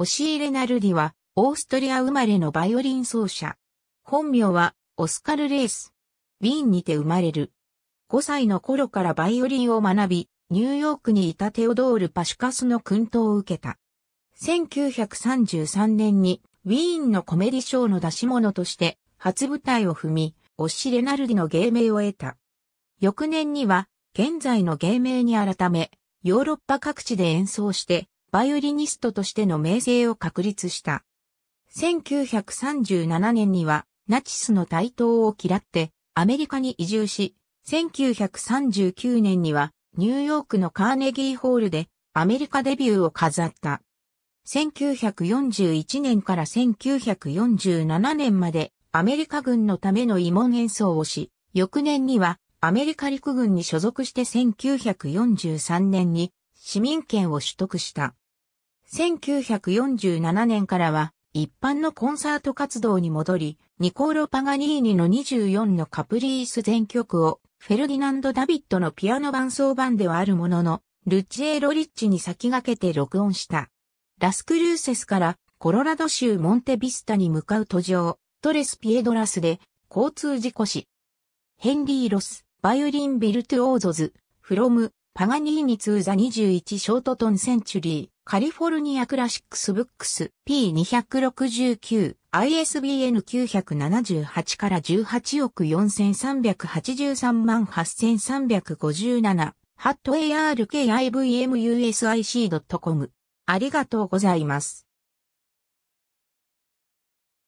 オシーレ・ナルディは、オーストリア生まれのバイオリン奏者。本名は、オスカル・レース。ウィーンにて生まれる。5歳の頃からバイオリンを学び、ニューヨークにいたテオドール・パシュカスの訓導を受けた。1933年に、ウィーンのコメディショーの出し物として、初舞台を踏み、オシレナルディの芸名を得た。翌年には、現在の芸名に改め、ヨーロッパ各地で演奏して、バイオリニストとしての名声を確立した。1937年には、ナチスの台頭を嫌って、アメリカに移住し、1939年には、ニューヨークのカーネギーホールで、アメリカデビューを飾った。1941年から1947年まで、アメリカ軍のための慰問演奏をし、翌年には、アメリカ陸軍に所属して1943年に市民権を取得した。1947年からは一般のコンサート活動に戻り、ニコーロ・パガニーニの24のカプリース全曲をフェルディナンド・ダビットのピアノ伴奏版ではあるものの、ルッチエ・ロリッチに先駆けて録音した。ラスクルーセスからコロラド州モンテビスタに向かう途上、トレス・ピエドラスで交通事故死。ヘンリー・ロス、バイオリン・ビルトゥオーゾズ、フロム、パガニーニツーザ21ショートトンセンチュリー、カリフォルニアクラシックスブックス P269 ISBN 978から18億4383万8357ハット ARKIVMUSIC.com ありがとうございます。